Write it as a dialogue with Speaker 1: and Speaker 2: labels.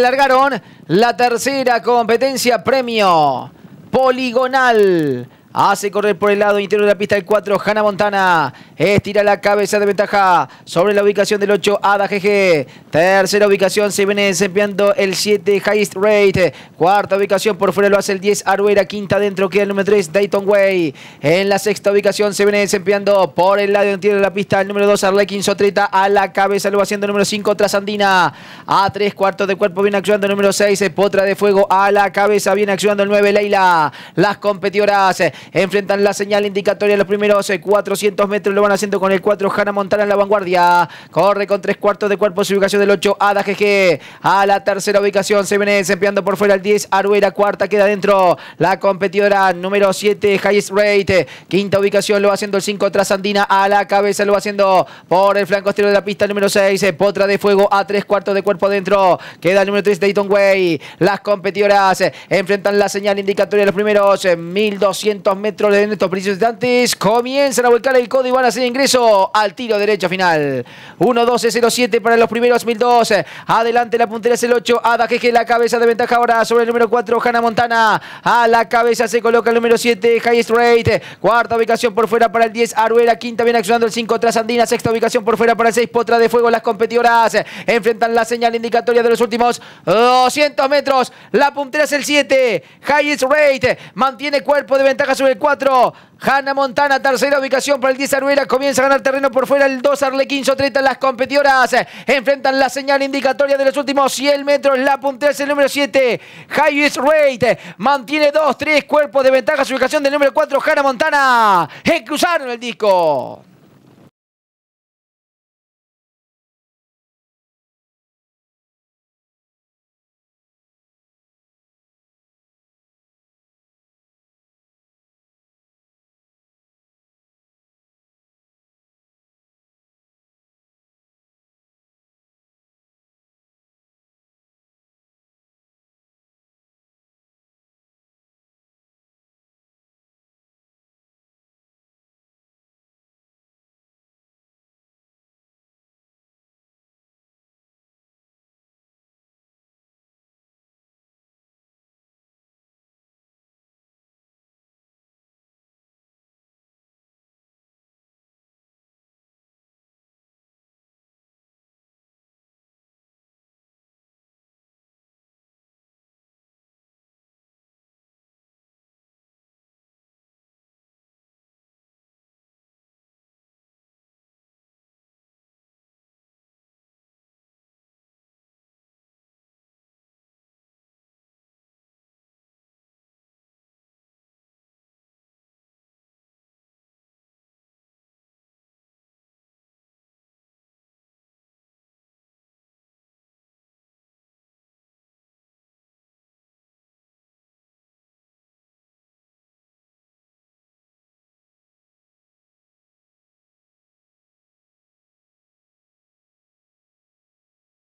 Speaker 1: largaron la tercera competencia premio poligonal Hace correr por el lado interior de la pista el 4, Hanna Montana. Estira la cabeza de ventaja sobre la ubicación del 8, Ada GG. Tercera ubicación se viene desempeñando el 7, Highest Rate. Cuarta ubicación por fuera lo hace el 10, Aruera. Quinta dentro queda el número 3, Dayton Way. En la sexta ubicación se viene desempeñando por el lado interior de la pista el número 2, Arlequín Sotreta. A la cabeza lo va haciendo el número 5, Trasandina. A tres cuartos de cuerpo viene actuando el número 6, Potra de Fuego. A la cabeza viene actuando el 9, Leila. Las competidoras Enfrentan la señal indicatoria los primeros 400 eh, metros. Lo van haciendo con el 4. Hanna Montana en la vanguardia. Corre con tres cuartos de cuerpo. Su ubicación del 8. Ada GG. A la tercera ubicación. Se viene desempeando por fuera el 10. Aruera. Cuarta queda dentro. La competidora número 7. Highest Rate. Eh, quinta ubicación. Lo va haciendo el 5. Trasandina. A la cabeza. Lo va haciendo por el flanco exterior de la pista número 6. Eh, Potra de fuego. A tres cuartos de cuerpo dentro Queda el número 3. Dayton Way. Las competidoras enfrentan la señal indicatoria los primeros 1200 los metros en estos precios instantes. Comienzan a volcar el codo y van a hacer ingreso al tiro derecho final. 1-12-0-7 para los primeros 1.012. Adelante la puntera es el 8. Ada Jeje la cabeza de ventaja ahora sobre el número 4. Jana Montana. A la cabeza se coloca el número 7. High Straight. Cuarta ubicación por fuera para el 10. Aruera. Quinta viene accionando el 5. Trasandina. Sexta ubicación por fuera para el 6. Potra de fuego. Las competidoras enfrentan la señal indicatoria de los últimos 200 metros. La puntera es el 7. High Rate. Mantiene cuerpo de ventaja sobre 4. Hannah Montana, tercera ubicación para el 10 Arruera. Comienza a ganar terreno por fuera el 2 Arlequín 30. Las competidoras enfrentan la señal indicatoria de los últimos 100 metros. La puntera es el número 7. Highest Rate mantiene 2, 3 cuerpos de ventaja. Su ubicación del número 4, Hanna Montana. ¡Cruzaron el disco.